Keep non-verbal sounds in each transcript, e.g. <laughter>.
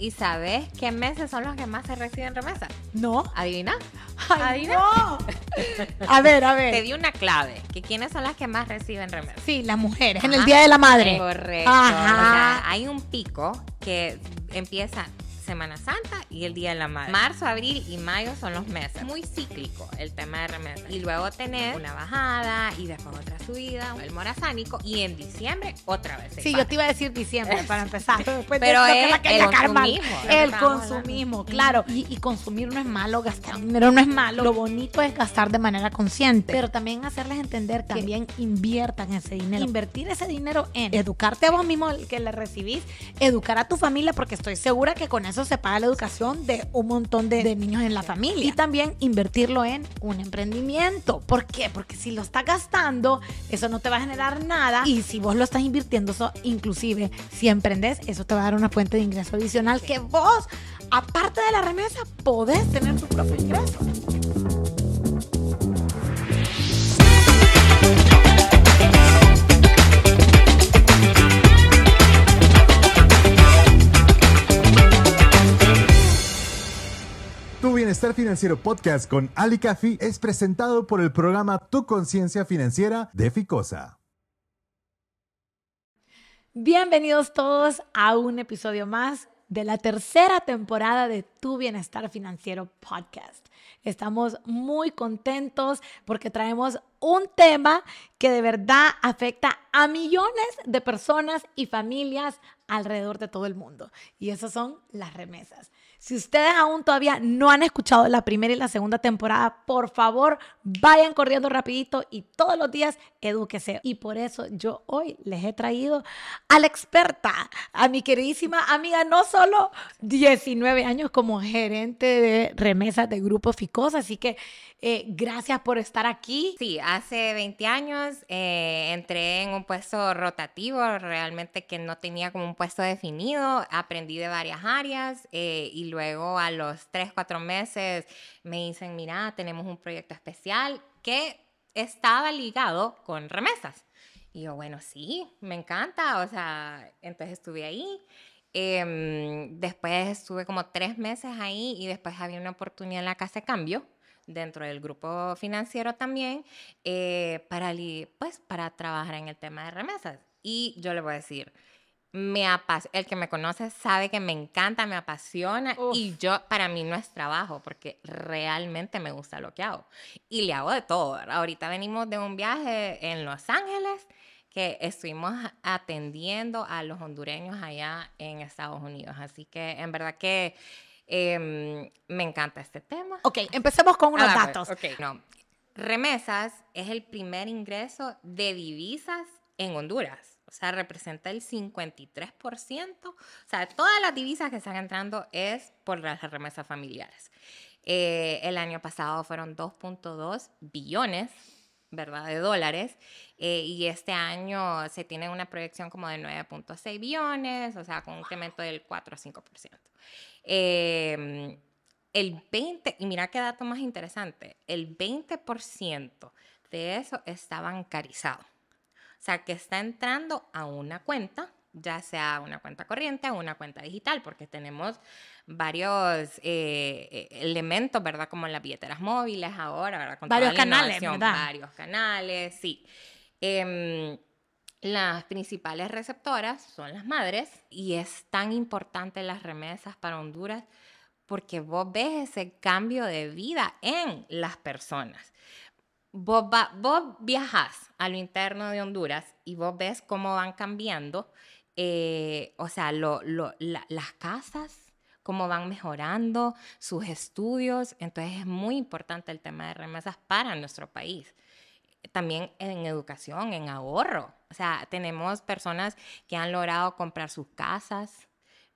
¿Y sabes qué meses son los que más se reciben remesas? No. ¿Adivina? No. A ver, a ver. Te di una clave. Que ¿Quiénes son las que más reciben remesas? Sí, las mujeres. En el Día de la Madre. Correcto. Ajá. hay un pico que empieza Semana Santa y el Día de la Madre. Marzo, abril y mayo son los meses. Muy cíclico el tema de remesas. Y luego tener una bajada y después otra subida, el morazánico y en diciembre otra vez. Sí, yo te iba a decir diciembre para <laughs> empezar. Pero es el consumismo. El consumismo, claro. Mm. Y, consumir no es malo, gastar dinero no es malo. Lo bonito es gastar de manera consciente. Pero también hacerles entender que también inviertan ese dinero. Invertir ese dinero en educarte a vos mismo, el que le recibís, educar a tu familia, porque estoy segura que con eso eso se paga la educación de un montón de, niños en la familia. Y también invertirlo en un emprendimiento. ¿Por qué? Porque si lo estás gastando, eso no te va a generar nada. Y si vos lo estás invirtiendo, eso inclusive si emprendes, eso te va a dar una fuente de ingreso adicional que vos, aparte de la remesa, podés tener tu propio ingreso. Tu Bienestar Financiero Podcast con Ali Cafi es presentado por el programa Tu Conciencia Financiera de Ficosa. Bienvenidos todos a un episodio más de la tercera temporada de Tu Bienestar Financiero Podcast. Estamos muy contentos porque traemos un tema que de verdad afecta a millones de personas y familias alrededor de todo el mundo. Y esas son las remesas. Si ustedes aún todavía no han escuchado la primera y la segunda temporada, por favor, vayan corriendo rapidito y todos los días edúquese. Y por eso yo hoy les he traído a la experta, a mi queridísima amiga, no solo 19 años como gerente de remesas de Grupo Ficosa, así que eh, gracias por estar aquí. Sí, hace 20 años eh, entré en un puesto rotativo, realmente que no tenía como un puesto definido, aprendí de varias áreas eh, y luego a los tres, cuatro meses me dicen, mira, tenemos un proyecto especial que estaba ligado con remesas. Y yo, bueno, sí, me encanta, o sea, entonces estuve ahí. Em, después estuve como tres meses ahí y después había una oportunidad en la casa de cambio dentro del grupo financiero también eh, para, pues, para trabajar en el tema de remesas. Y yo le voy a decir, me el que me conoce sabe que me encanta, me apasiona y yo, para mí no es trabajo porque realmente me gusta lo que hago y le hago de todo. Ahorita venimos de un viaje en Los Ángeles que estuvimos atendiendo a los hondureños allá en Estados Unidos, así que en verdad que em, me encanta este tema. Ok, empecemos con unos ah, datos. No, remesas es el primer ingreso de divisas en Honduras. O sea, representa el 53%. O sea, todas las divisas que están entrando es por las remesas familiares. Eh, el año pasado fueron 2.2 billones, ¿verdad? De dólares. Eh, y este año se tiene una proyección como de 9.6 billones, o sea, con un incremento del 4 o 5%. el 20, y mira qué dato más interesante, el 20% de eso está bancarizado. O sea, que está entrando a una cuenta, ya sea una cuenta corriente o una cuenta digital, porque tenemos varios eh, eh, elementos, ¿verdad? Como las billeteras móviles ahora, ¿verdad? Con varios canales, ¿verdad? Varios canales, sí. Em, las principales receptoras son las madres y es tan importante las remesas para Honduras porque vos ves ese cambio de vida en las personas vos, va, viajás a lo interno de Honduras y vos ves cómo van cambiando, eh, o sea, las casas, cómo van mejorando sus estudios. Entonces es muy importante el tema de remesas para nuestro país. También en educación, en ahorro. O sea, tenemos personas que han logrado comprar sus casas,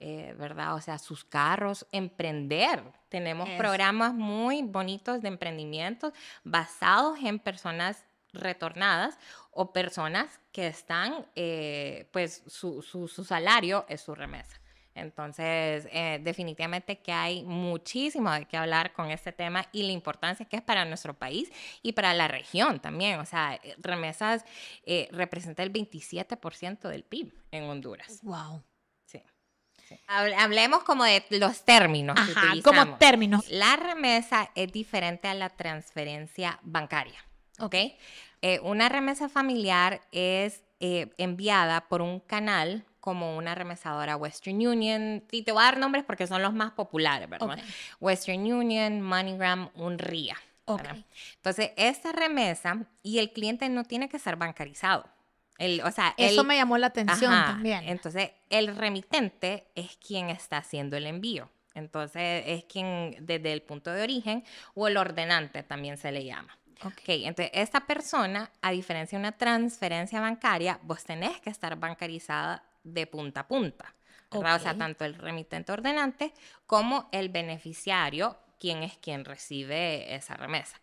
eh, ¿verdad? O sea, sus carros, emprender. Tenemos programas muy bonitos de emprendimientos basados en personas retornadas o personas que están, eh, pues su, salario es su remesa. Entonces, eh, definitivamente que hay muchísimo de qué hablar con este tema y la importancia que es para nuestro país y para la región también. O sea, remesas eh, representa el 27% del PIB en Honduras. ¡Wow! Hablemos como de los términos. como términos. La remesa es diferente a la transferencia bancaria. ¿Ok? Eh, una remesa familiar es eh, enviada por un canal como una remesadora Western Union, y te voy a dar nombres porque son los más populares, ¿verdad? Western Union, MoneyGram, Unria. Entonces, esta remesa y el cliente no tiene que ser bancarizado. Eso me llamó la atención también. Entonces, el remitente es quien está haciendo el envío. Entonces, es quien desde el punto de origen o el ordenante también se le llama. Okay. ok, entonces esta persona, a diferencia de una transferencia bancaria, vos tenés que estar bancarizada de punta a punta. O sea, tanto el remitente ordenante como el beneficiario, quien es quien recibe esa remesa.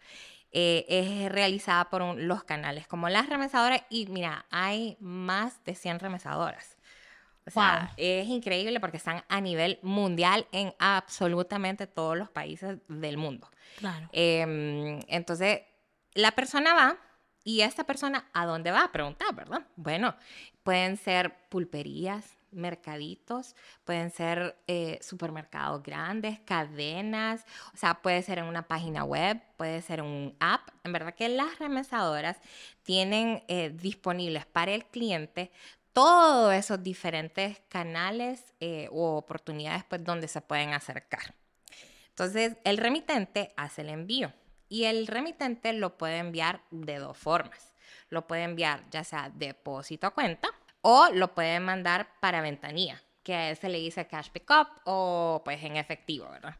Eh, es realizada por los canales como las remesadoras y mira, hay más de 100 remesadoras. O sea, es increíble porque están a nivel mundial en absolutamente todos los países del mundo. Em, entonces, la persona va y esta persona a dónde va a preguntar, ¿verdad? Bueno, pueden ser pulperías, mercaditos, pueden ser eh, supermercados grandes, cadenas, o sea, puede ser en una página web, puede ser un app. En verdad que las remesadoras tienen eh, disponibles para el cliente todos esos diferentes canales o eh, oportunidades pues, donde se pueden acercar. Entonces, el remitente hace el envío y el remitente lo puede enviar de dos formas. Lo puede enviar ya sea depósito a cuenta o lo pueden mandar para ventanilla, que a le dice cash pickup o pues en efectivo, ¿verdad?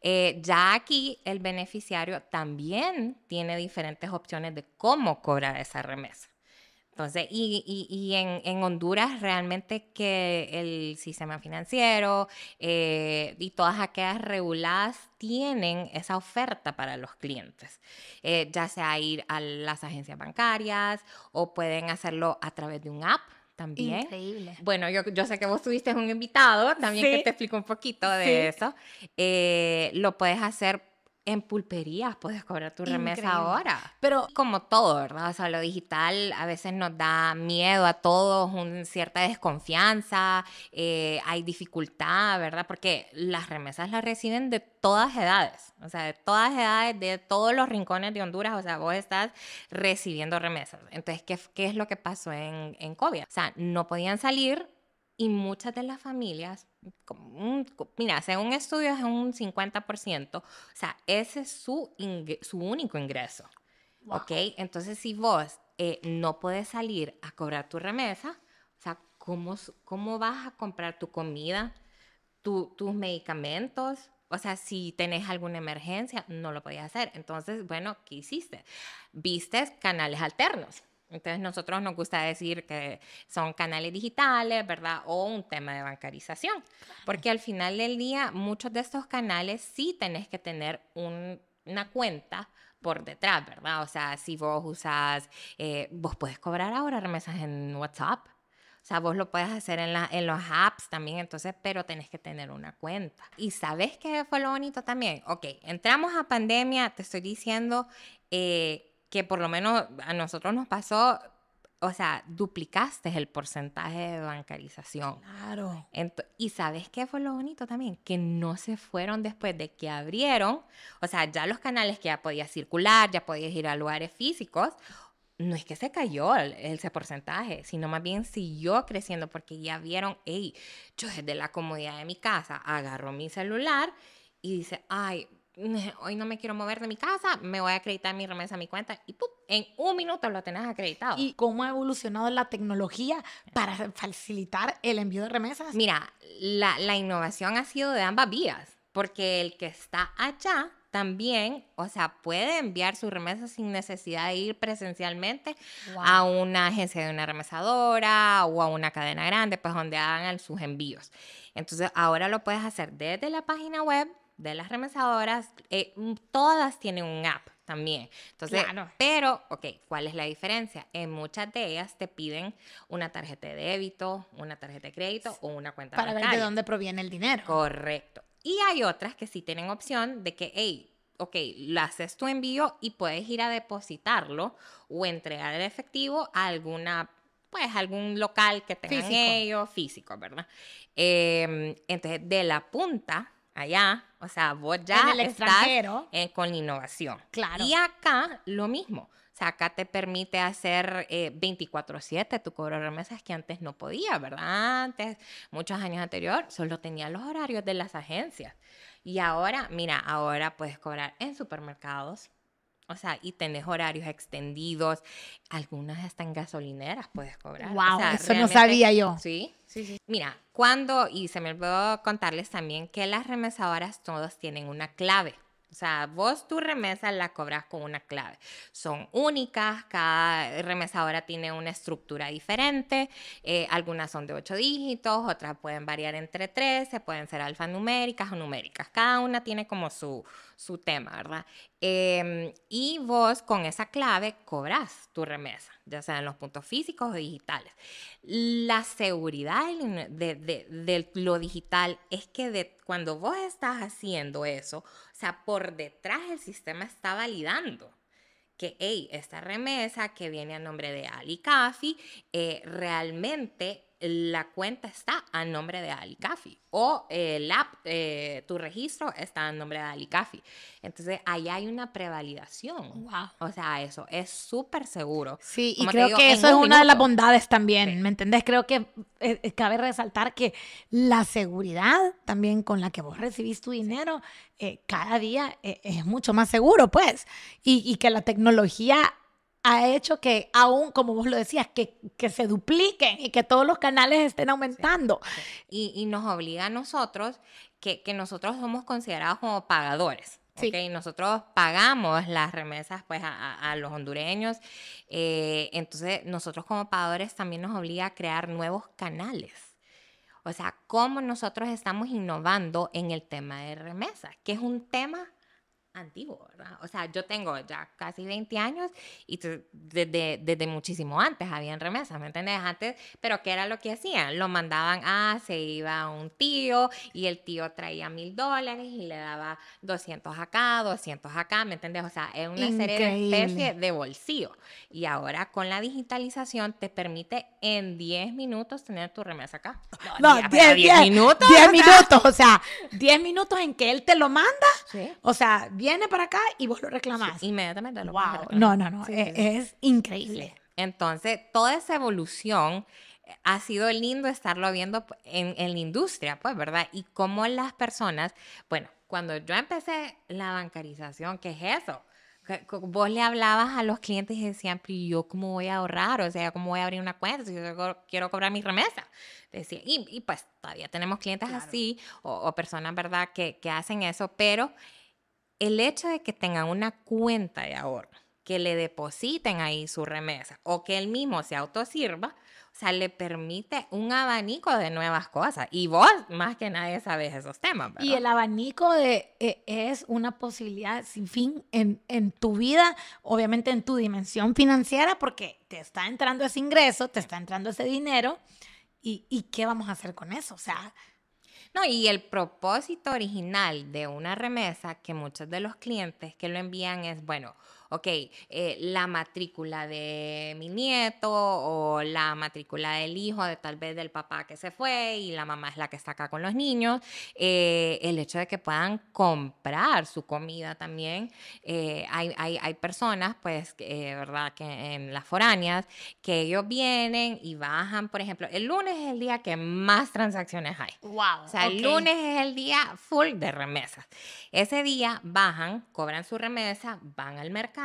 Eh, ya aquí el beneficiario también tiene diferentes opciones de cómo cobrar esa remesa. Entonces, y, en, Honduras realmente que el sistema financiero eh, y todas aquellas reguladas tienen esa oferta para los clientes, eh, ya sea ir a las agencias bancarias o pueden hacerlo a través de un app Increíble. Bueno, yo, sé que vos tuviste un invitado también que te explico un poquito de eso. Eh, lo puedes hacer en pulperías puedes cobrar tu remesa ahora. Pero como todo, ¿verdad? O sea, lo digital a veces nos da miedo a todos, una cierta desconfianza, eh, hay dificultad, ¿verdad? Porque las remesas las reciben de todas edades, o sea, de todas edades, de todos los rincones de Honduras, o sea, vos estás recibiendo remesas. Entonces, ¿qué, qué es lo que pasó en, en COVID? O sea, no podían salir y muchas de las familias, mira, según estudios es un 50%, o sea, ese es su, su único ingreso. ¿Ok? Entonces, si vos eh, no puedes salir a cobrar tu remesa, o sea, ¿cómo, cómo vas a comprar tu comida, tu, tus medicamentos? O sea, si tenés alguna emergencia, no lo podías hacer. Entonces, bueno, ¿qué hiciste? Vistes canales alternos. Entonces nosotros nos gusta decir que son canales digitales, ¿verdad? O un tema de bancarización, porque al final del día muchos de estos canales sí tenés que tener una cuenta por detrás, ¿verdad? O sea, si vos usas, eh, vos puedes cobrar ahora remesas en WhatsApp. O sea, vos lo puedes hacer en, los apps también, entonces, pero tenés que tener una cuenta. ¿Y sabes qué fue lo bonito también? Ok, entramos a pandemia, te estoy diciendo, eh, que por lo menos a nosotros nos pasó, o sea, duplicaste el porcentaje de bancarización. Claro. y sabes qué fue lo bonito también, que no se fueron después de que abrieron, o sea, ya los canales que ya podías circular, ya podías ir a lugares físicos, no es que se cayó ese porcentaje, sino más bien siguió creciendo porque ya vieron, hey, yo desde la comodidad de mi casa agarro mi celular y dice, ay, <laughs> hoy no me quiero mover de mi casa, me voy a acreditar mi remesa a mi cuenta y en un minuto lo tenés acreditado. ¿Y cómo ha evolucionado la tecnología para facilitar el envío de remesas? Mira, la, innovación ha sido de ambas vías, porque el que está allá también, o sea, puede enviar su remesa sin necesidad de ir presencialmente a una agencia de una remesadora o a una cadena grande, pues donde hagan sus envíos. Entonces, ahora lo puedes hacer desde la página web de las remesadoras, eh, mm, todas tienen un app también. Entonces, pero, ok, ¿cuál es la diferencia? En muchas de ellas te piden una tarjeta de débito, una tarjeta de crédito o una cuenta Para ver de dónde proviene el dinero. Correcto. Y hay otras que sí tienen opción de que, hey, ok, lo haces tu envío y puedes ir a depositarlo o entregar el efectivo a alguna pues algún local que tengan físico. ellos, físico, ¿verdad? Em, entonces, de la punta allá, o sea, vos ya en el estás extranjero. con la innovación. Y acá lo mismo. O sea, acá te permite hacer 24/7 eh, tu cobro de remesas que antes no podía, ¿verdad? Antes, muchos años anterior, solo tenía los horarios de las agencias. Y ahora, mira, ahora puedes cobrar en supermercados, o sea, y tenés horarios extendidos, algunas están gasolineras puedes cobrar. Wow, eso no sabía yo. Sí, sí, sí. Mira, cuando, y se me olvidó contarles también que las remesadoras todas tienen una clave. O sea, vos tu remesa la cobras con una clave. Son únicas, cada remesadora tiene una estructura diferente. Eh, algunas son de ocho dígitos, otras pueden variar entre tres, se pueden ser alfanuméricas o numéricas. Cada una tiene como su, su tema, ¿verdad? Em, y vos con esa clave cobras tu remesa, ya sea en los puntos físicos o digitales. La seguridad de, lo digital es que cuando vos estás haciendo eso, o sea, por detrás el sistema está validando que, hey, esta remesa que viene a nombre de Ali Kafi eh, realmente la cuenta está a nombre de Alicafi o el app, eh, tu registro está a nombre de Alicafi. Entonces, ahí hay una prevalidación. O sea, eso es súper seguro. Sí, y creo que eso es una de las bondades también, ¿me entendés? Creo que eh, eh, cabe resaltar que la seguridad también con la que vos recibís tu dinero cada día es mucho más seguro, pues, y que la tecnología ha hecho que aún, como vos lo decías, que, que se dupliquen y que todos los canales estén aumentando. Y, y, nos obliga a nosotros que, que nosotros somos considerados como pagadores. y Okay, nosotros pagamos las remesas pues a, los hondureños, eh, entonces nosotros como pagadores también nos obliga a crear nuevos canales. O sea, cómo nosotros estamos innovando en el tema de remesas, que es un tema antiguo, ¿verdad? O sea, yo tengo ya casi 20 años y desde, desde muchísimo antes habían remesas, ¿me entendés? Antes, pero ¿qué era lo que hacían? Lo mandaban a, se iba un tío y el tío traía mil dólares y le daba 200 acá, 200 acá, ¿me entendés? O sea, es una serie de bolsillo. Y ahora con la digitalización te permite en 10 minutos tener tu remesa acá. No, 10 minutos. 10 minutos, o sea, 10 minutos en que él te lo manda. ¿Sí? O sea, viene para acá y vos lo reclamás. inmediatamente Wow. No, no, no. E- es, increíble. Entonces, toda esa evolución eh, ha sido lindo estarlo viendo en, en la industria, pues, ¿verdad? Y cómo las personas, bueno, cuando yo empecé la bancarización, ¿qué es eso? vos le hablabas a los clientes y decían, pero yo cómo voy a ahorrar, o sea, cómo voy a abrir una cuenta si yo quiero cobrar mi remesa. Decía, y, pues todavía tenemos clientes así o, o, personas, ¿verdad?, que, que hacen eso, pero el hecho de que tenga una cuenta de ahorro, que le depositen ahí su remesa o que él mismo se autosirva, o sea, le permite un abanico de nuevas cosas. Y vos, más que nadie, sabes esos temas. Y el abanico de, e, es una posibilidad sin fin en, en tu vida, obviamente en tu dimensión financiera, porque te está entrando ese ingreso, te está entrando ese dinero. ¿Y, ¿Y, qué vamos a hacer con eso? O sea, no, y el propósito original de una remesa que muchos de los clientes que lo envían es, bueno, ok, eh, la matrícula de mi nieto o la matrícula del hijo de tal vez del papá que se fue y la mamá es la que está acá con los niños, eh, el hecho de que puedan comprar su comida también. Eh, hay, personas, pues, ¿verdad? Que en las foráneas, que ellos vienen y bajan, por ejemplo, el lunes es el día que más transacciones hay. Wow. O sea, el lunes es el día full de remesas. Ese día bajan, cobran su remesa, van al mercado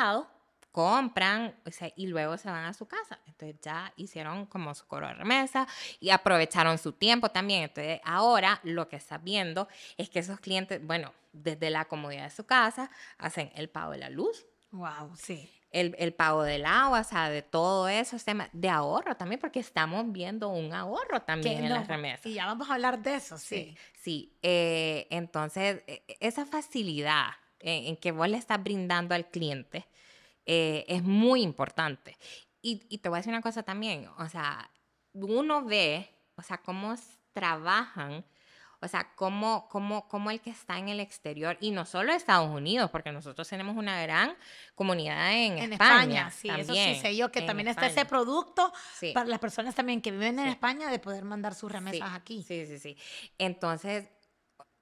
compran y luego se van a su casa. Entonces ya hicieron como su coro de remesa y aprovecharon su tiempo también. Entonces ahora lo que está viendo es que esos clientes, bueno, desde la comodidad de su casa, hacen el pago de la luz. Wow, sí. El, el, pago del agua, o sea, de todo eso, de ahorro también, porque estamos viendo un ahorro también en la las remesas. Y ya vamos a hablar de eso, sí. Sí, eh, entonces, e, e, esa facilidad en, qué que vos le estás brindando al cliente, eh, es muy importante. Y, y, te voy a decir una cosa también, o sea, uno ve, o sea, cómo trabajan, o sea, cómo, cómo, cómo el que está en el exterior, y no solo Estados Unidos, porque nosotros tenemos una gran comunidad en, España, sí, también, eso sí sé yo, que también está ese producto para las personas también que viven en España de poder mandar sus remesas aquí. Sí, sí, sí. Entonces,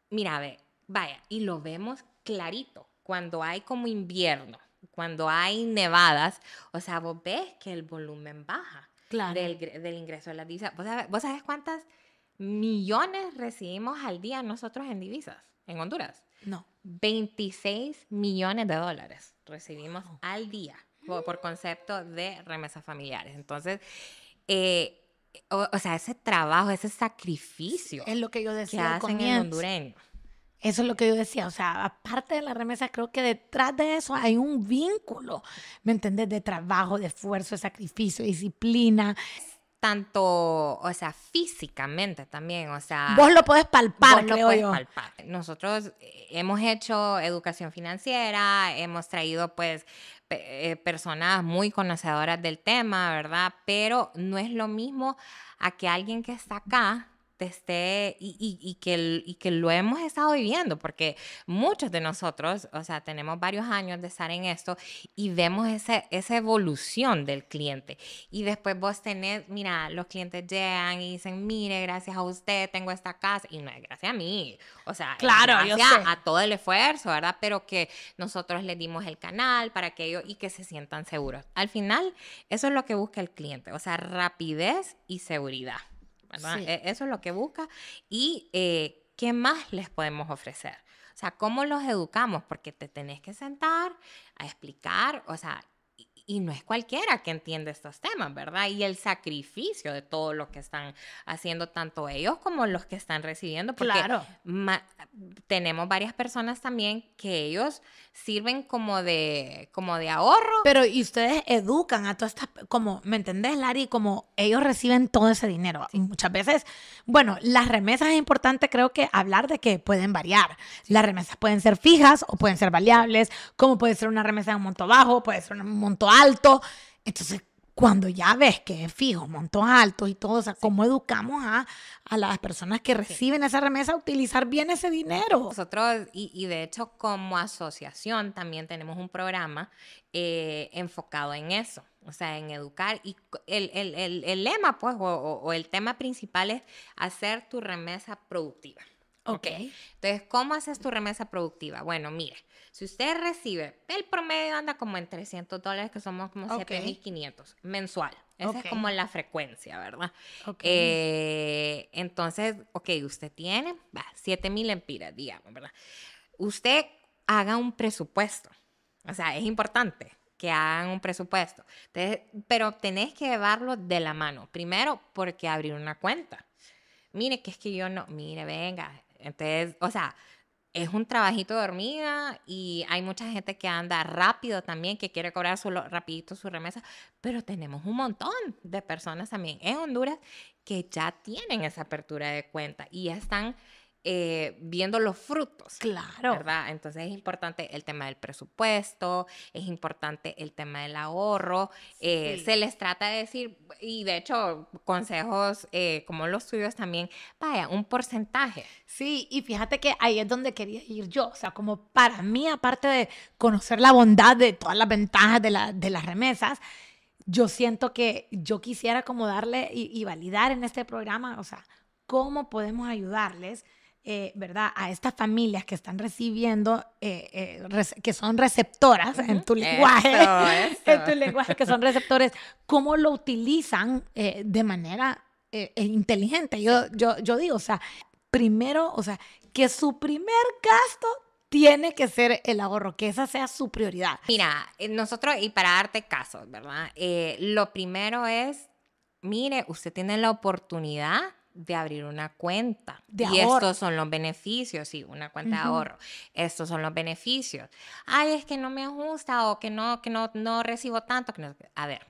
mira, ve, vaya, y lo vemos clarito cuando hay como invierno, cuando hay nevadas, o sea, vos ves que el volumen baja claro. del, ingreso de las divisas. ¿Vos sabés, ¿Vos cuántas millones recibimos al día nosotros en divisas en Honduras? No. 26 millones de dólares recibimos al día por, concepto de remesas familiares. Entonces, eh, o, sea, ese trabajo, ese sacrificio. Es lo que yo decía hacen el hondureño. Eso es lo que yo decía, o sea, aparte de la remesa creo que detrás de eso hay un vínculo, ¿me entendés? De trabajo, de esfuerzo, de sacrificio, disciplina. Tanto, o sea, físicamente también, o sea... Vos lo podés palpar, lo podés palpar. Nosotros eh, hemos hecho educación financiera, hemos traído, pues, eh, personas muy conocedoras del tema, ¿verdad? Pero no es lo mismo a que alguien que está acá esté y, y, que, y que lo hemos estado viviendo, porque muchos de nosotros, o sea, tenemos varios años de estar en esto y vemos ese, esa evolución del cliente. Y después vos tenés, mira, los clientes llegan y dicen, mire, gracias a usted tengo esta casa, y no es gracias a mí, o sea, claro, gracias a todo el esfuerzo, ¿verdad? Pero que nosotros les dimos el canal para que ellos y que se sientan seguros. Al final, eso es lo que busca el cliente, o sea, rapidez y seguridad. E, eso es lo que busca. ¿Y eh, qué más les podemos ofrecer? O sea, ¿cómo los educamos? Porque te tenés que sentar a explicar, o sea, y no es cualquiera que entiende estos temas, ¿verdad? Y el sacrificio de todo lo que están haciendo tanto ellos como los que están recibiendo, porque claro. tenemos varias personas también que ellos sirven como de, como de ahorro. Pero y ustedes educan a todas estas, como, ¿me entendés, Lari? Como ellos reciben todo ese dinero. Y Muchas veces, bueno, las remesas es importante, creo que hablar de que pueden variar. Las remesas pueden ser fijas o pueden ser variables, como puede ser una remesa de un monto bajo, puede ser un monto alto alto, Entonces, cuando ya ves que es fijo, montos altos y todo, o sea, ¿cómo educamos a, las personas que reciben esa remesa a utilizar bien ese dinero? Nosotros, y, de hecho como asociación también tenemos un programa eh, enfocado en eso, o sea, en educar. Y el, lema, pues, o, el tema principal es hacer tu remesa productiva. Ok. Entonces, ¿cómo haces tu remesa productiva? Bueno, mire, si usted recibe, el promedio anda como en 300 dólares, que somos como 7.500 mensual. Esa es como la frecuencia, ¿verdad? Eh, entonces, ok, usted tiene, va, 7.000 empiras, digamos, ¿verdad? Usted haga un presupuesto. O sea, es importante que hagan un presupuesto. Entonces, pero tenés que llevarlo de la mano. Primero, porque abrir una cuenta. Mire, que es que yo no, mire, venga. Entonces, o sea, es un trabajito dormida y hay mucha gente que anda rápido también, que quiere cobrar su, rapidito su remesa, pero tenemos un montón de personas también en Honduras que ya tienen esa apertura de cuenta y ya están eh, viendo los frutos. Claro. ¿Verdad? Entonces es importante el tema del presupuesto, es importante el tema del ahorro. Eh, se les trata de decir, y de hecho, consejos eh, como los tuyos también, vaya, un porcentaje. Sí, y fíjate que ahí es donde quería ir yo. O sea, como para mí, aparte de conocer la bondad de todas las ventajas de, las remesas, yo siento que yo quisiera como darle y validar en este programa, o sea, cómo podemos ayudarles eh, ¿verdad? A estas familias que están recibiendo, eh, eh, que son receptoras en tu lenguaje, en tu lenguaje, que son receptores, cómo lo utilizan de manera inteligente. Yo, yo, yo digo, o sea, primero, o sea, que su primer gasto tiene que ser el ahorro, que esa sea su prioridad. Mira, nosotros, y para darte casos, ¿verdad? lo primero es, mire, usted tiene la oportunidad de abrir una cuenta. De y estos son los beneficios, sí, una cuenta de ahorro. Estos son los beneficios. Ay, es que no me ajusta o que no, que no, no recibo tanto. Que no... A ver,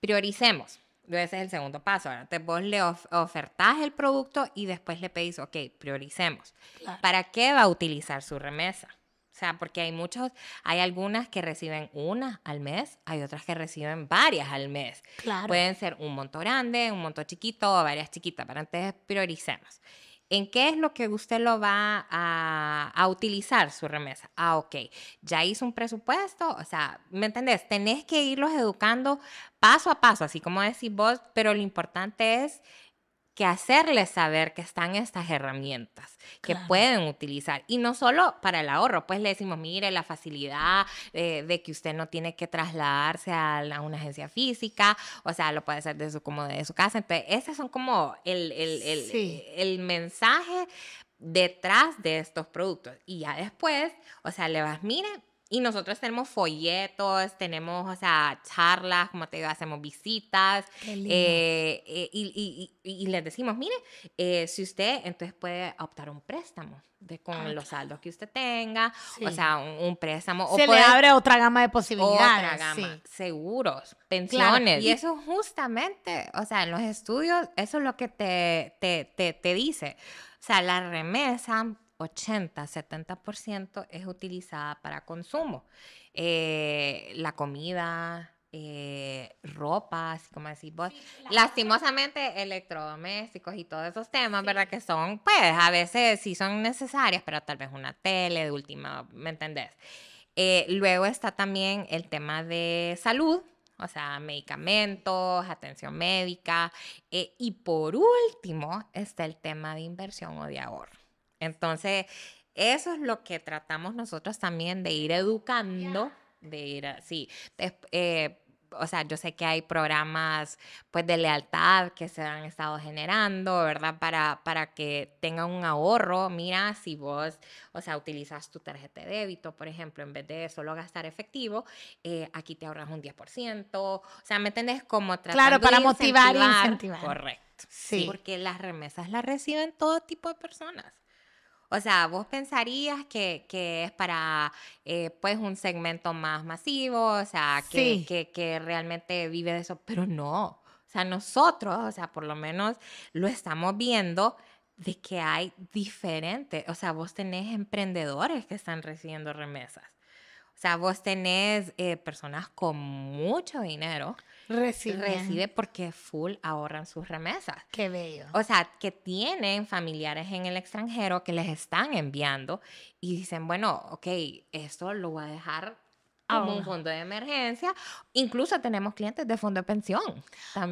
prioricemos. Ese es el segundo paso. vos le ofertás el producto y después le pedís, ok, prioricemos. ¿Para qué va a utilizar su remesa? O sea, porque hay muchos, hay algunas que reciben una al mes, hay otras que reciben varias al mes. Pueden ser un monto grande, un monto chiquito o varias chiquitas, pero antes prioricemos. ¿En qué es lo que usted lo va a, a, utilizar su remesa? Ah, ok, ya hizo un presupuesto, o sea, ¿me entendés? Tenés que irlos educando paso a paso, así como decís vos, pero lo importante es que hacerles saber que están estas herramientas que pueden utilizar. Y no solo para el ahorro, pues le decimos, mire, la facilidad eh, de que usted no tiene que trasladarse a, una agencia física, o sea, lo puede hacer de su, como de su casa. Entonces, ese son como el, el mensaje detrás de estos productos. Y ya después, o sea, le vas, mire, y nosotros tenemos folletos, tenemos, o sea, charlas, como te digo, hacemos visitas. Eh, eh, y, les decimos, mire, eh, si usted entonces puede optar un préstamo de, con ah, los saldos que usted tenga, o sea, un, préstamo. Se le abre otra gama de posibilidades. Otra gama, seguros, pensiones. Y eso justamente, o sea, en los estudios, eso es lo que te dice. O sea, la remesa 80-70% es utilizada para consumo. Eh, la comida, eh, ropa, así como decís vos. Lastimosamente, electrodomésticos y todos esos temas, ¿verdad? Que son, pues, a veces sí son necesarias, pero tal vez una tele de última, ¿me entendés? Eh, luego está también el tema de salud, o sea, medicamentos, atención médica. y por último está el tema de inversión o de ahorro. Entonces, eso es lo que tratamos nosotros también de ir educando, de ir así. Eh, o sea, yo sé que hay programas pues de lealtad que se han estado generando, ¿verdad? Para, para que tengan un ahorro. Mira, si vos, o sea, utilizas tu tarjeta de débito, por ejemplo, en vez de solo gastar efectivo, eh, aquí te ahorras un 10%. O sea, ¿me entendés? Como tratando Claro, para motivar y e incentivar. Correcto. Sí. Porque las remesas las reciben todo tipo de personas. O sea, vos pensarías que, es para eh, pues un segmento más masivo, o sea, que, que, realmente vive de eso, pero no. O sea, nosotros, o sea, por lo menos lo estamos viendo de que hay diferentes, o sea, vos tenés emprendedores que están recibiendo remesas. O sea, vos tenés eh, personas con mucho dinero recibe. porque full ahorran sus remesas. Qué bello. O sea, que tienen familiares en el extranjero que les están enviando y dicen, bueno, ok, esto lo voy a dejar como un ah. fondo de emergencia. Incluso tenemos clientes de fondo de pensión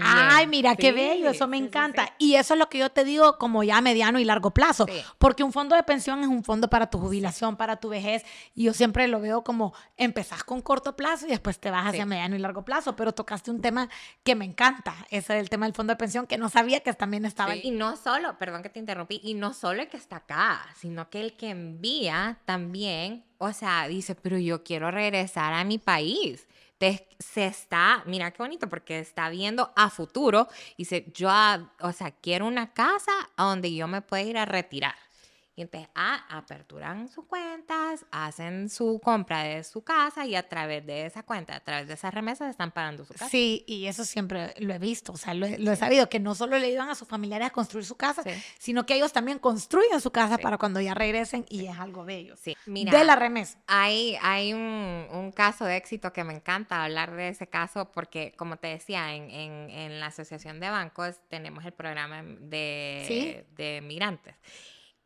Ay, mira, qué bello, eso me encanta. y eso es lo que yo te digo como ya mediano y largo plazo, porque un fondo de pensión es un fondo para tu jubilación, para tu vejez. Y yo siempre lo veo como empezás con corto plazo y después te vas hacia mediano y largo plazo, pero tocaste un tema que me encanta, ese del tema del fondo de pensión, que no sabía que también estaba. Y no solo, perdón que te interrumpí, y no solo el que está acá, sino que el que envía también o sea, dice, pero yo quiero regresar a mi país. se está, mira qué bonito, porque está viendo a futuro. Dice, yo, ah, o sea, quiero una casa donde yo me pueda ir a retirar. Y entonces, ah, aperturan sus cuentas, hacen su compra de su casa y a través de esa cuenta, a través de esas remesas, están pagando su casa. Sí, y eso siempre lo he visto, o sea, lo, he sabido, que no solo le iban a sus familiares a construir su casa, sino que ellos también construyen su casa para cuando ya regresen y es algo bello. Sí, mira. De la remesa. Hay, hay un, caso de éxito que me encanta hablar de ese caso porque, como te decía, en, la Asociación de Bancos tenemos el programa de, de migrantes.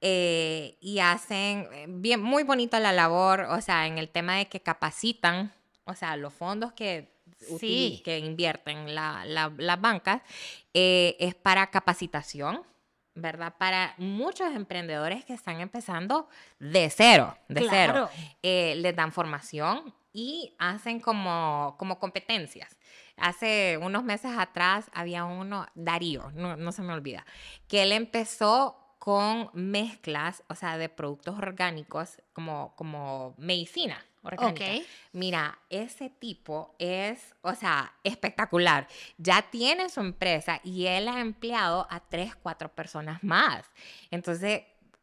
Eh, y hacen eh, bien, muy bonita la labor, o sea, en el tema de que capacitan, o sea, los fondos que, sí. que invierten las bancas eh, es para capacitación. ¿Verdad? Para muchos emprendedores que están empezando de cero, de cero. les dan formación y hacen como, como competencias. Hace unos meses atrás había uno, Darío, no, no se me olvida, que él empezó con mezclas, o sea, de productos orgánicos como, como medicina orgánica. Okay. Mira, ese tipo es, o sea, espectacular. Ya tiene su empresa y él ha empleado a tres, cuatro personas más. Entonces,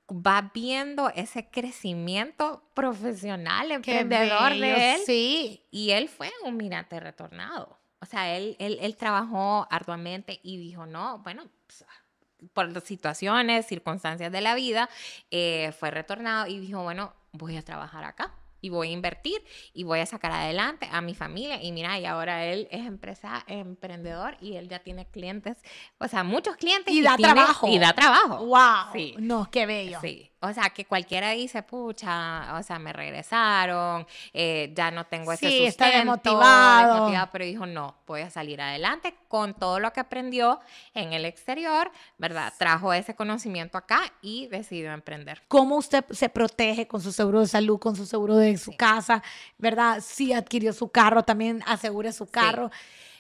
va viendo ese crecimiento profesional, emprendedor de él. Sí. Y él fue un mirante retornado. O sea, él, él, trabajó arduamente y dijo, no, bueno, pues, por las situaciones, circunstancias de la vida, eh, fue retornado y dijo, bueno, voy a trabajar acá y voy a invertir y voy a sacar adelante a mi familia. Y mira, y ahora él es empresa, emprendedor y él ya tiene clientes, o sea, muchos clientes. Y, da trabajo. Y da trabajo. ¡Wow! Sí. No, qué bello. Sí o sea, que cualquiera dice, pucha, o sea, me regresaron, eh, ya no tengo ese sustento. Está motivado Pero dijo, no, voy a salir adelante con todo lo que aprendió en el exterior, ¿verdad? Trajo ese conocimiento acá y decidió emprender. ¿Cómo usted se protege con su seguro de salud, con su seguro de su casa, ¿verdad? Si adquirió su carro, también asegure su carro.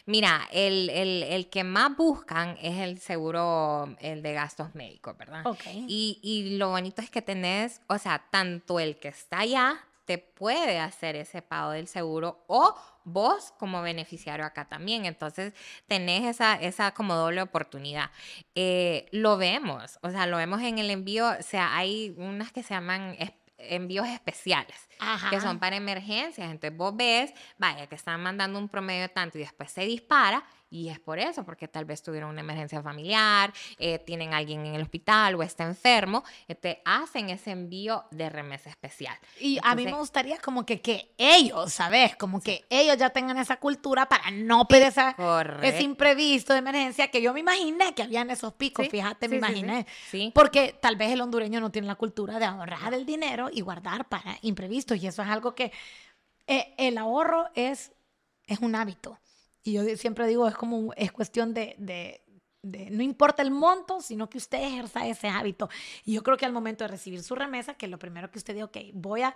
Mira, el, que más buscan es el seguro, el de gastos médicos, ¿verdad? Y, lo bonito es que tenés, o sea, tanto el que está allá te puede hacer ese pago del seguro o vos como beneficiario acá también. Entonces tenés esa, esa como doble oportunidad. Eh, lo vemos, o sea, lo vemos en el envío, o sea, hay unas que se llaman envíos especiales, que son para emergencias. Entonces vos ves, vaya, que están mandando un promedio de tanto y después se dispara y es por eso, porque tal vez tuvieron una emergencia familiar, eh, tienen alguien en el hospital o está enfermo, eh, te hacen ese envío de remesa especial. Y a mí me gustaría como que, que ellos, ¿sabes? Como que ellos ya tengan esa cultura para no pedir esa, ese imprevisto de emergencia que yo me imaginé que habían esos picos, fíjate, me imaginé. Porque tal vez el hondureño no tiene la cultura de ahorrar el dinero y guardar para imprevistos. Y eso es algo que eh, el ahorro es, es un hábito. Y yo siempre digo, es como, es cuestión de, no importa el monto, sino que usted ejerza ese hábito. Y yo creo que al momento de recibir su remesa, que lo primero que usted diga, ok, voy a,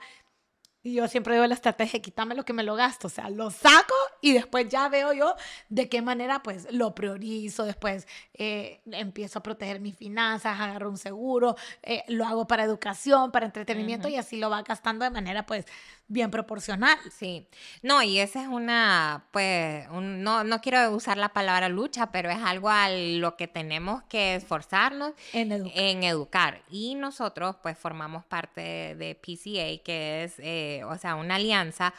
y yo siempre digo la estrategia, quítame lo que me lo gasto, o sea, lo saco y después ya veo yo de qué manera pues lo priorizo, después eh, empiezo a proteger mis finanzas, agarro un seguro, eh, lo hago para educación, para entretenimiento y así lo va gastando de manera pues bien proporcional. Sí, no, y esa es una, pues, no, no quiero usar la palabra lucha, pero es algo a lo que tenemos que esforzarnos en educar. Y nosotros pues formamos parte de, PCA, que es, eh, o sea, una alianza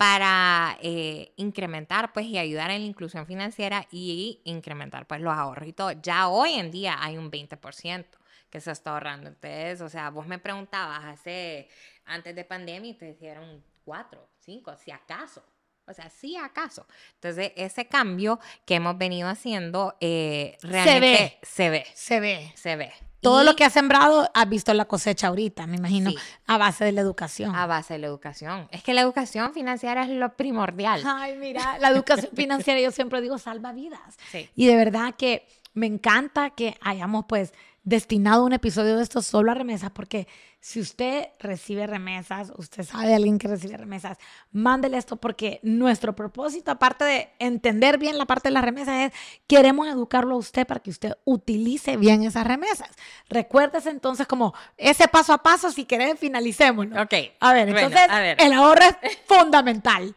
para eh, incrementar pues y ayudar en la inclusión financiera y incrementar pues los ahorros y todo. Ya hoy en día hay un 20% que se está ahorrando. Entonces, o sea, vos me preguntabas hace, antes de pandemia y te hicieron 4, 5, si acaso. O sea, si acaso. Entonces, ese cambio que hemos venido haciendo eh, realmente se ve. Se ve. Se ve. Se ve. Todo lo que has sembrado has visto la cosecha ahorita, me imagino, a base de la educación. A base de la educación. Es que la educación financiera es lo primordial. Ay, mira, la educación <laughs> financiera yo siempre digo salva vidas. Y de verdad que me encanta que hayamos pues destinado un episodio de esto solo a remesas, porque si usted recibe remesas, usted sabe alguien que recibe remesas, mándele esto porque nuestro propósito, aparte de entender bien la parte de las remesas, es queremos educarlo a usted para que usted utilice bien esas remesas. Recuérdese entonces como ese paso a paso, si quieren finalicémoslo. Ok. A ver, entonces el ahorro es fundamental.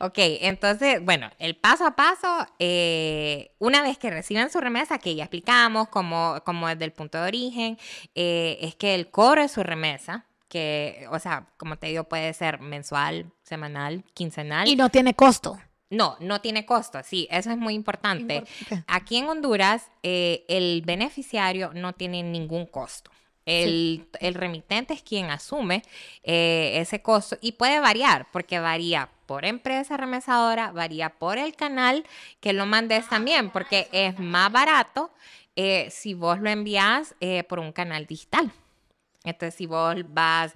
Ok, entonces, bueno, el paso a paso, eh, una vez que reciben su remesa, que ya explicamos cómo, cómo desde el punto de origen, eh, es que el de su remesa, que, o sea, como te digo, puede ser mensual, semanal, quincenal. Y no tiene costo. No, no tiene costo, sí, eso es muy importante. Aquí en Honduras, eh, el beneficiario no tiene ningún costo. El, remitente es quien asume eh, ese costo y puede variar porque varía por empresa remesadora, varía por el canal que lo mandes también ah, porque es más barato eh, si vos lo envías eh, por un canal digital. Entonces, si vos vas,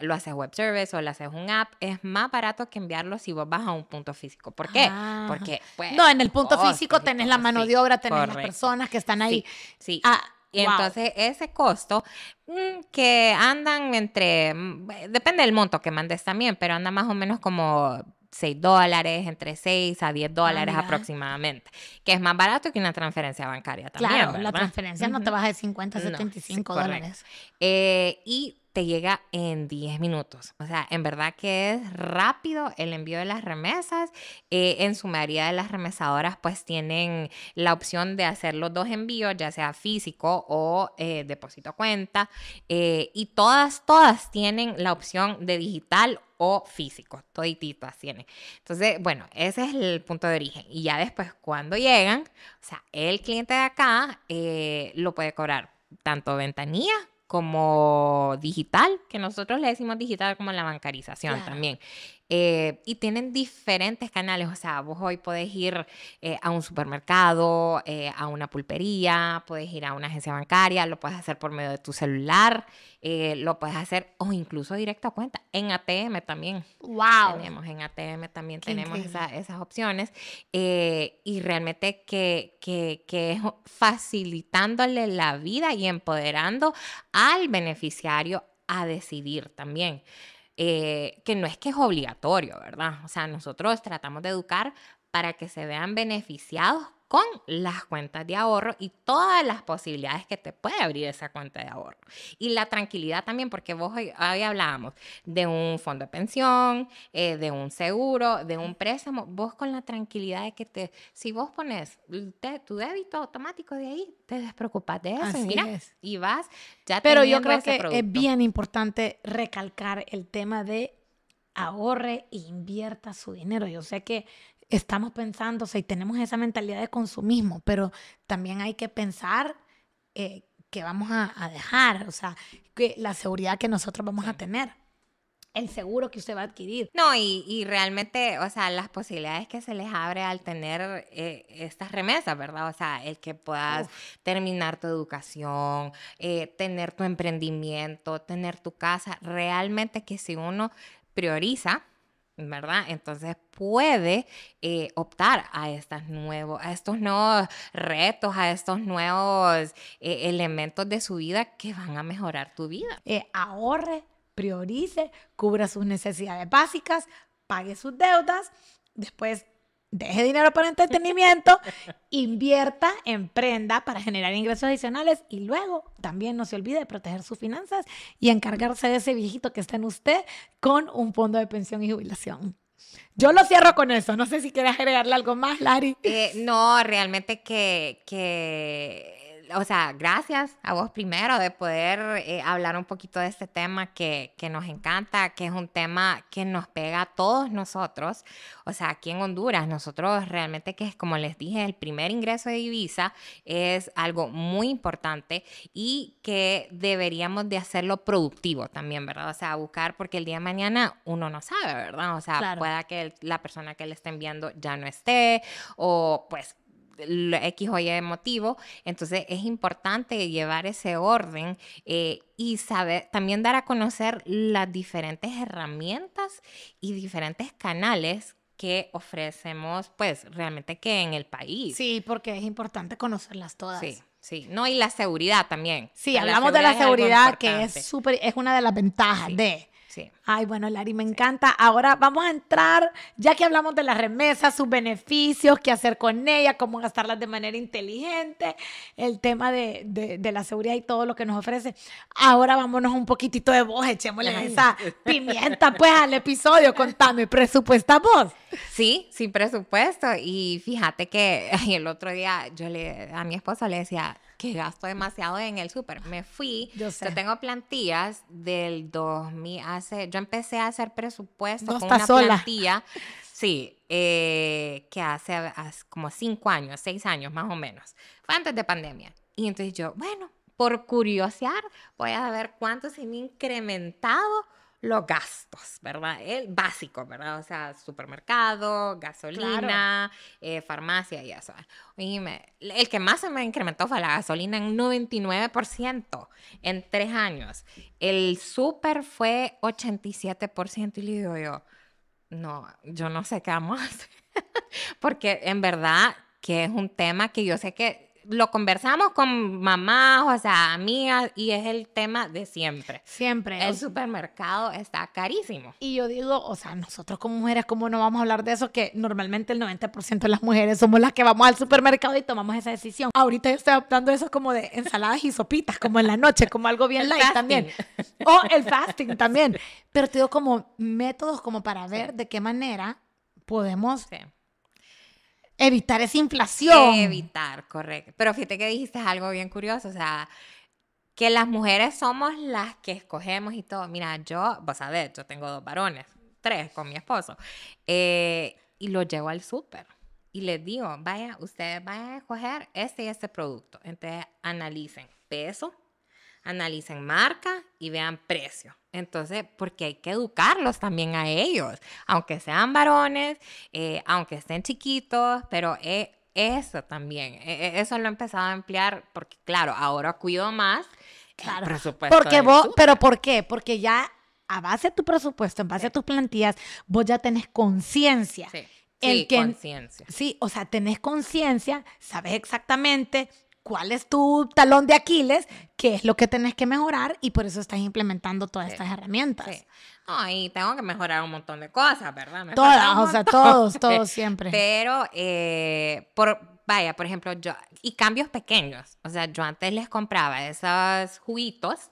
lo haces web service o lo haces un app, es más barato que enviarlo si vos vas a un punto físico. ¿Por qué? Ah. Porque, pues, No, en el punto físico tenés la mano de obra, tenés las personas que están ahí. Sí. Ah, y entonces ese costo mm, que andan entre, mm, depende del monto que mandes también, pero anda más o menos como 6 dólares, entre 6 a 10 ah, dólares aproximadamente, que es más barato que una transferencia bancaria también. Claro, la transferencia no te baja de 50 a 75 dólares. Eh, y llega en 10 minutos. O sea, en verdad que es rápido el envío de las remesas. Eh, en su mayoría de las remesadoras pues tienen la opción de hacer los dos envíos, ya sea físico o eh, depósito cuenta. Eh, y todas, todas tienen la opción de digital o físico, todititas tienen. Entonces, bueno, ese es el punto de origen. Y ya después, cuando llegan, o sea, el cliente de acá lo puede cobrar tanto ventanilla como digital, que nosotros le decimos digital como la bancarización también. Eh, y tienen diferentes canales, o sea, vos hoy podés ir eh, a un supermercado, eh, a una pulpería, podés ir a una agencia bancaria, lo puedes hacer por medio de tu celular, lo puedes hacer o incluso directo a cuenta. En ATM también. ¡Wow! Tenemos en ATM también tenemos esas opciones y realmente que, que es facilitándole la vida y empoderando al beneficiario a decidir también. Eh, que no es que es obligatorio, ¿verdad? O sea, nosotros tratamos de educar para que se vean beneficiados con las cuentas de ahorro y todas las posibilidades que te puede abrir esa cuenta de ahorro. Y la tranquilidad también, porque vos hoy, hablábamos de un fondo de pensión, eh, de un seguro, de un préstamo, vos con la tranquilidad de que te, si vos pones tu débito automático de ahí, te despreocupas de eso y mira, y vas ya Pero yo creo que es bien importante recalcar el tema de ahorre e invierta su dinero. Yo sé que estamos pensando, o sea, y tenemos esa mentalidad de consumismo, pero también hay que pensar eh, que vamos a, dejar, o sea, que la seguridad que nosotros vamos a tener el seguro que usted va a adquirir. No, y, realmente, o sea, las posibilidades que se les abre al tener eh, estas remesas, ¿verdad? O sea, el que puedas terminar tu educación, eh, tener tu emprendimiento, tener tu casa, realmente que si uno prioriza, ¿verdad? Entonces puede eh, optar a, estos nuevos retos, a estos nuevos eh, elementos de su vida que van a mejorar tu vida. Eh, ahorre, priorice, cubra sus necesidades básicas, pague sus deudas, después deje dinero para entretenimiento, <laughs> invierta, en prenda para generar ingresos adicionales y luego también no se olvide de proteger sus finanzas y encargarse de ese viejito que está en usted con un fondo de pensión y jubilación. Yo lo cierro con eso. No sé si quieres agregarle algo más, Lari. Eh, no, realmente que, que o sea, gracias a vos primero de poder eh, hablar un poquito de este tema que, nos encanta, que es un tema que nos pega a todos nosotros. O sea, aquí en Honduras, nosotros realmente que es, como les dije, el primer ingreso de divisa es algo muy importante y que deberíamos de hacerlo productivo también, ¿verdad? O sea, buscar, porque el día de mañana uno no sabe, ¿verdad? O sea, pueda que la persona que le esté enviando ya no esté o pues X o Y motivo. Entonces es importante llevar ese orden eh, y saber, también dar a conocer las diferentes herramientas y diferentes canales que ofrecemos, pues realmente que en el país. Sí, porque es importante conocerlas todas. Sí. Sí, no, y la seguridad también. Sí, hablamos de la seguridad que es súper, es una de las ventajas de Sí. Ay, bueno, Lari, me encanta. Ahora vamos a entrar, ya que hablamos de las remesas, sus beneficios, qué hacer con ellas, cómo gastarlas de manera inteligente, el tema de, la seguridad y todo lo que nos ofrece. Ahora vámonos un poquitito de voz, echémosle esa <laughs> pimienta pues al episodio, contame, ¿presupuesta vos? Sí, sin presupuesto. Y fíjate que el otro día yo le, a mi esposa le decía, que gasto demasiado en el súper. Me fui. Yo, tengo plantillas del 2000. Hace, yo empecé a hacer presupuesto con una sola. plantilla. Sí, eh, que hace, como cinco años, seis años más o menos. Fue antes de pandemia. Y entonces yo, bueno, por curiosidad, voy a ver cuánto se me ha incrementado los gastos, ¿verdad? El básico, ¿verdad? O sea, supermercado, gasolina, eh, farmacia y eso. Oíme, el que más se me incrementó fue la gasolina en 99% en tres años. El súper fue 87% y le digo yo, no, yo no sé qué vamos <laughs> Porque en verdad que es un tema que yo sé que lo conversamos con mamás, o sea, amigas, y es el tema de siempre. Siempre. El supermercado está carísimo. Y yo digo, o sea, nosotros como mujeres, ¿cómo no vamos a hablar de eso? Que normalmente el 90% de las mujeres somos las que vamos al supermercado y tomamos esa decisión. Ahorita yo estoy adoptando eso como de ensaladas y sopitas, como en la noche, como algo bien light también. O el fasting también. Pero tengo como métodos como para ver de qué manera podemos evitar esa inflación. Evitar, correcto. Pero fíjate que dijiste algo bien curioso, o sea, que las mujeres somos las que escogemos y todo. Mira, yo, vos sabés, yo tengo dos varones, tres con mi esposo, eh, y lo llevo al súper. Y les digo, vaya, ustedes vayan a escoger este y este producto. Entonces analicen peso, analicen marca y vean precio. Entonces, porque hay que educarlos también a ellos, aunque sean varones, eh, aunque estén chiquitos, pero eh, eso también, e, e, eso lo he empezado a emplear porque, claro, ahora cuido más. Claro, porque vos, pero ¿por qué? Porque ya a base de tu presupuesto, en base a tus plantillas, vos ya tenés conciencia. Sí. Sí, Conciencia. sí, o sea, tenés conciencia, sabes exactamente cuál es tu talón de Aquiles, qué es lo que tenés que mejorar y por eso estás implementando todas estas herramientas. Ay, y tengo que mejorar un montón de cosas, ¿verdad? Todas, o sea, todos, todos <laughs> siempre. Pero, eh, por, vaya, por ejemplo, yo, y cambios pequeños. O sea, yo antes les compraba esos juguitos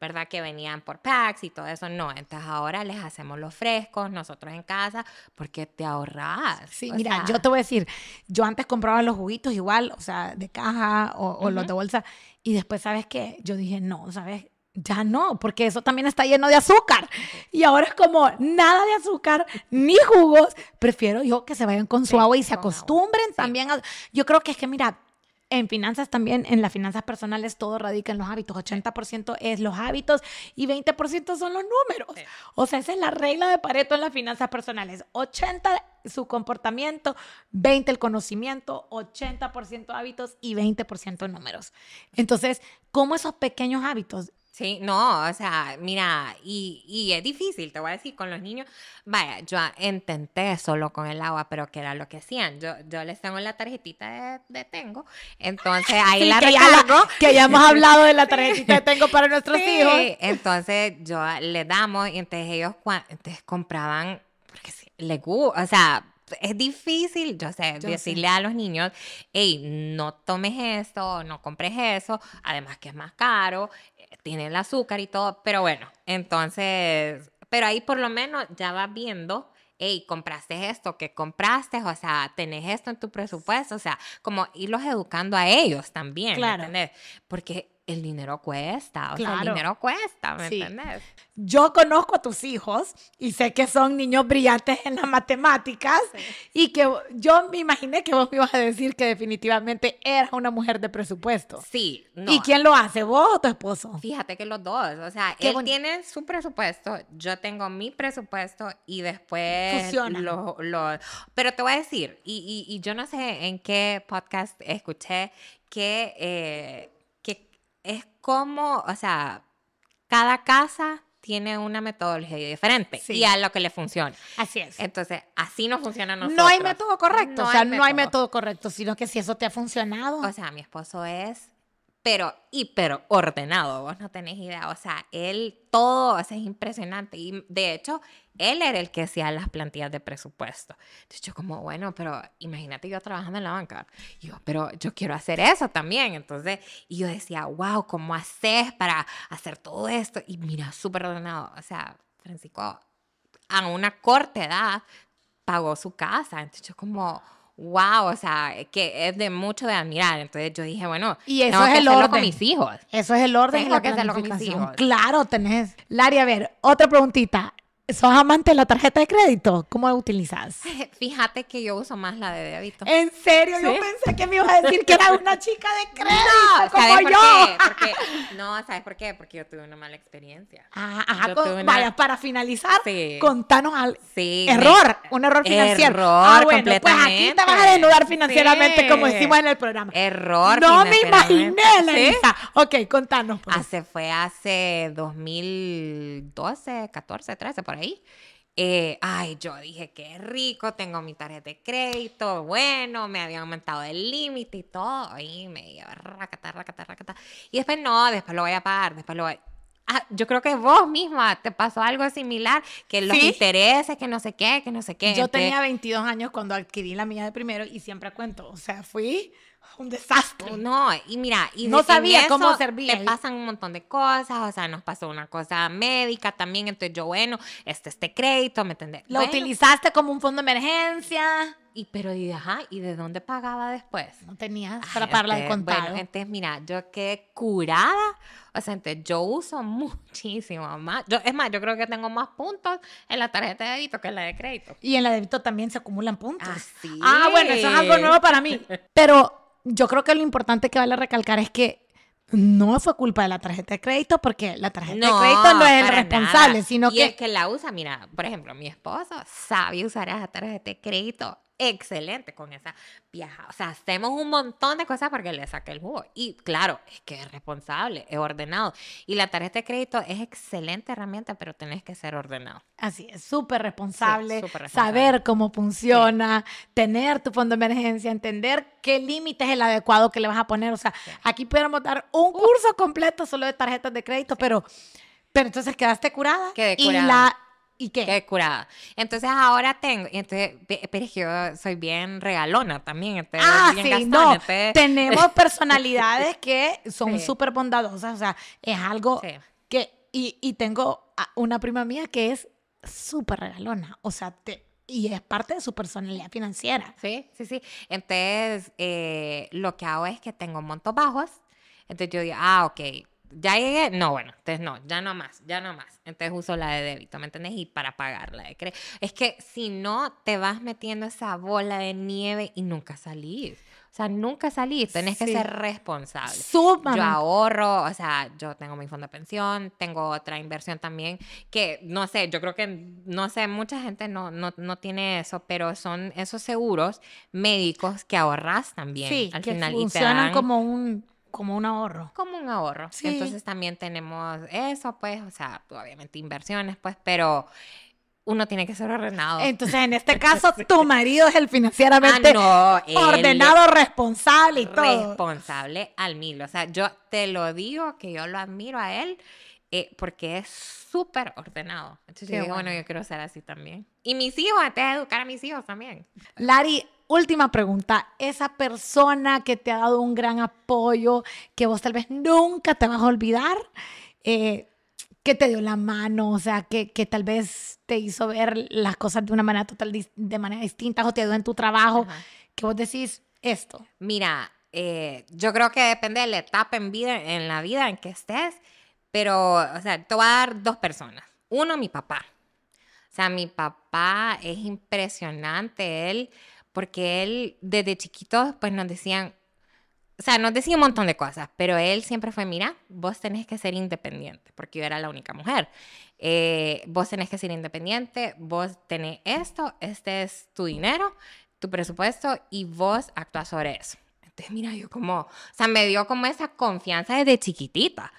¿verdad? Que venían por packs y todo eso. No, entonces ahora les hacemos los frescos nosotros en casa porque te ahorras. Sí, mira, yo te voy a decir, yo antes compraba los juguitos igual, o sea, de caja o, los de bolsa. Y después, ¿sabes qué? Yo dije, no, ¿sabes? ya no, porque eso también está lleno de azúcar. Y ahora es como nada de azúcar, ni jugos. Prefiero yo que se vayan con su agua y se acostumbren también. yo creo que es que, mira, en finanzas también, en las finanzas personales, todo radica en los hábitos. 80% es los hábitos y 20% son los números. O sea, esa es la regla de Pareto en las finanzas personales. 80 su comportamiento, 20 el conocimiento, 80% hábitos y 20% números. Entonces, ¿cómo esos pequeños hábitos Sí, no, o sea, mira, y, y, es difícil, te voy a decir, con los niños, vaya, yo intenté solo con el agua, pero que era lo que hacían, yo, yo les tengo la tarjetita de, Tengo, entonces <laughs> ahí la que que ya hemos hablado de la tarjetita de Tengo para <laughs> nuestros sí, hijos. entonces yo le damos, y entonces ellos entonces compraban, porque sí, les gusta, o sea, es difícil, yo sé, decirle a los niños, hey, no tomes esto, no compres eso, además que es más caro, tiene el azúcar y todo, pero bueno, entonces, pero ahí por lo menos ya va viendo hey, compraste esto, ¿Qué compraste, o sea, tenés esto en tu presupuesto, o sea, como irlos educando a ellos también, claro. ¿entendés? Porque el dinero cuesta, o sea, el dinero cuesta, ¿me entiendes? Yo conozco a tus hijos y sé que son niños brillantes en las matemáticas y que yo me imaginé que vos me ibas a decir que definitivamente eras una mujer de presupuesto. Sí. ¿Y quién lo hace, vos o tu esposo? Fíjate que los dos, o sea, él tiene su presupuesto, yo tengo mi presupuesto y después... Funciona. Pero te voy a decir, y, yo no sé en qué podcast escuché que... Eh, es como, o sea, cada casa tiene una metodología diferente y a lo que le funciona. Así es. Entonces, así no funciona a nosotros. No hay método correcto, o sea, no hay método correcto, sino que si eso te ha funcionado. O sea, mi esposo es pero ordenado, vos no tenés idea, o sea, él todo, es impresionante y de hecho, él era el que hacía las plantillas de presupuesto. Entonces yo como, bueno, pero imagínate yo trabajando en la banca, yo, pero yo quiero hacer eso también, entonces, y yo decía, wow, ¿cómo haces para hacer todo esto? Y mira, súper ordenado, o sea, Francisco, a una corta edad pagó su casa, entonces yo como wow, o sea, eh, que es de mucho de admirar. Entonces yo dije, bueno, y eso es el orden con mis hijos. Eso es el orden. lo que hacerlo con mis hijos. Claro, tenés. Lari, a ver, otra preguntita. ¿Sos amante de la tarjeta de crédito? ¿Cómo la utilizas? <laughs> Fíjate que yo uso más la de débito. ¿En serio? Yo pensé que me ibas a decir que era <laughs> una chica de crédito como yo. qué? <laughs> no, ¿sabes por qué? Porque yo tuve una mala experiencia. Ah, ajá, Vaya, para finalizar, contanos al sí, error, un error financiero. Error, ah, bueno, pues aquí te vas a desnudar financieramente, como decimos en el programa. Error No me imaginé, Larisa. Ok, contanos. Pues. Ah, se fue hace 2012, 14, 13, por ahí. Eh, ay, yo dije, que rico, tengo mi tarjeta de crédito, bueno, me había aumentado el límite y todo, y me a racata, racata, racata. Y después no, después lo voy a pagar, después lo voy a... Ah, yo creo que vos misma te pasó algo similar, que los intereses, que no sé qué, que no sé qué. Yo tenía 22 años cuando adquirí la mía de primero y siempre cuento, o sea, fui <laughs> un desastre. No, y mira, y no sabía eso, cómo servía. Te pasan un montón de cosas, o sea, nos pasó una cosa médica también, entonces yo, bueno, este este crédito, ¿me entendés? Lo utilizaste como un fondo de emergencia. Y, pero, y, ajá, ¿y de dónde pagaba después? No tenías para pararla de este, Bueno, gente, mira, yo quedé curada. O sea, gente, yo uso <laughs> muchísimo más. Yo, es más, yo creo que tengo más puntos en la tarjeta de débito que en la de crédito. Y en la de débito también se acumulan puntos. Ah, sí. Ah, bueno, eso es algo nuevo para mí. <laughs> Pero yo creo que lo importante que vale recalcar es que no fue culpa de la tarjeta de crédito porque la tarjeta de crédito no es el responsable, sino que... es que la usa, mira, por ejemplo, mi esposo sabe usar esa tarjeta de crédito excelente con esa vieja. O sea, hacemos un montón de cosas porque le saqué el jugo. Y claro, es que es responsable, es ordenado. Y la tarjeta de crédito es excelente herramienta, pero tenés que ser ordenado. Así es, súper responsable, saber cómo funciona, tener tu fondo de emergencia, entender qué límite es el adecuado que le vas a poner. O sea, aquí pudiéramos dar un curso completo solo de tarjetas de crédito, pero, pero entonces quedaste curada. Quedé curada. Y la ¿Y qué? curada. Entonces ahora tengo, entonces, pero es que yo soy bien regalona también. ah, sí, no. Tenemos <laughs> personalidades que son súper bondadosas, o sea, es algo que, y, y tengo una prima mía que es súper regalona, o sea, y es parte de su personalidad financiera. Sí, sí, sí. Entonces, eh, lo que hago es que tengo montos bajos. Entonces yo digo, ah, ok, ya llegué, no, bueno, entonces no, ya no más, ya no más. Entonces uso la de débito, ¿me entiendes? Y para pagar la de crédito. Es que si no, te vas metiendo esa bola de nieve y nunca salís. O sea, nunca salís, tenés que ser responsable. Súper. Yo ahorro, o sea, yo tengo mi fondo de pensión, tengo otra inversión también, que no sé, yo creo que, no sé, mucha gente no, no, no tiene eso, pero son esos seguros médicos que ahorras también. al que final, funcionan y como un como un ahorro. Como un ahorro. Entonces también tenemos eso, pues, o sea, obviamente inversiones, pues, pero uno tiene que ser ordenado. Entonces, en este <laughs> caso, tu marido es el financieramente ah, ordenado, responsable y todo. Responsable al mil. O sea, yo te lo digo que yo lo admiro a él eh, porque es súper ordenado. Entonces, yo digo, bueno. yo quiero ser así también. Y mis hijos, antes de educar a mis hijos también. Lari, última pregunta, esa persona que te ha dado un gran apoyo, que vos tal vez nunca te vas a olvidar, eh, que te dio la mano, o sea, que, que, tal vez te hizo ver las cosas de una manera total, de manera distinta, o te dio en tu trabajo, que vos decís esto. Mira, eh, yo creo que depende de la etapa en, vida, en la vida en que estés, pero, o sea, te a dar dos personas. Uno, mi papá. O sea, mi papá es impresionante, él porque él desde chiquitos pues nos decían, o sea, nos decía un montón de cosas, pero él siempre fue, mira, vos tenés que ser independiente, porque yo era la única mujer. Eh, vos tenés que ser independiente, vos tenés esto, este es tu dinero, tu presupuesto y vos actúas sobre eso. Entonces, mira, yo como, o sea, me dio como esa confianza desde chiquitita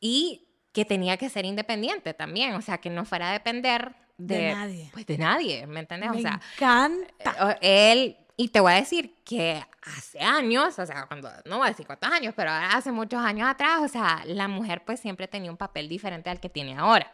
y que tenía que ser independiente también, o sea, que no fuera a depender de, nadie. Pues de nadie, ¿me entiendes? o sea, encanta. Eh, él, y te voy a decir que hace años, o sea, cuando, no voy a decir cuántos años, pero hace muchos años atrás, o sea, la mujer pues siempre tenía un papel diferente al que tiene ahora.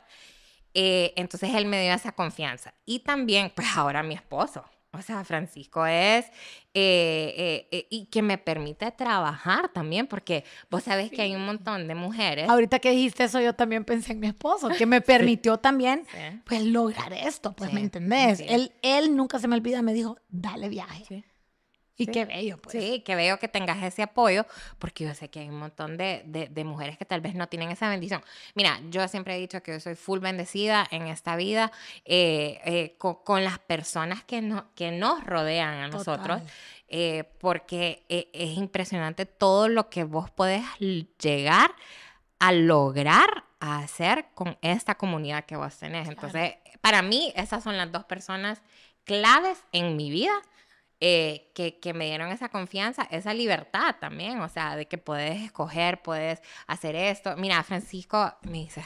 Eh, entonces él me dio esa confianza. Y también, pues ahora mi esposo. O sea, Francisco es, eh, eh, eh, y que me permite trabajar también, porque vos sabés que hay un montón de mujeres. Ahorita que dijiste eso, yo también pensé en mi esposo, que me <laughs> permitió también, pues, lograr esto, pues, ¿me entendés? Él, él nunca se me olvida, me dijo, dale viaje. Y qué bello, pues. Sí, qué bello que tengas ese apoyo, porque yo sé que hay un montón de, de, mujeres que tal vez no tienen esa bendición. Mira, yo siempre he dicho que yo soy full bendecida en esta vida eh, eh, con, las personas que, no, que nos rodean a nosotros. Eh, porque es impresionante todo lo que vos podés llegar a lograr a hacer con esta comunidad que vos tenés. Entonces, para mí, esas son las dos personas claves en mi vida eh, que, que, me dieron esa confianza, esa libertad también, o sea, de que puedes escoger, puedes hacer esto. Mira, Francisco me dice,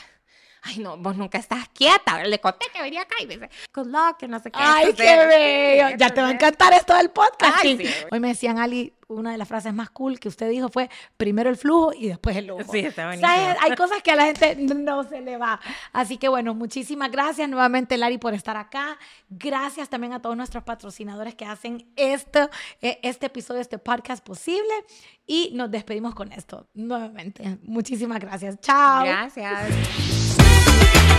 ay no, vos nunca estás quieta, le conté que venía acá y me dice, good luck, que no sé qué. Ay, qué bello, <laughs> ya te va a encantar esto del podcast. Hoy me decían, Ali, una de las frases más cool que usted dijo fue, primero el flujo y después el ojo. Sí, está bonito. Hay cosas que a la gente no se le va. Así que bueno, muchísimas gracias nuevamente, Lari, por estar acá. Gracias también a todos nuestros patrocinadores que hacen esto, e, este episodio, este podcast posible. Y nos despedimos con esto nuevamente. Muchísimas gracias. Chao. Gracias.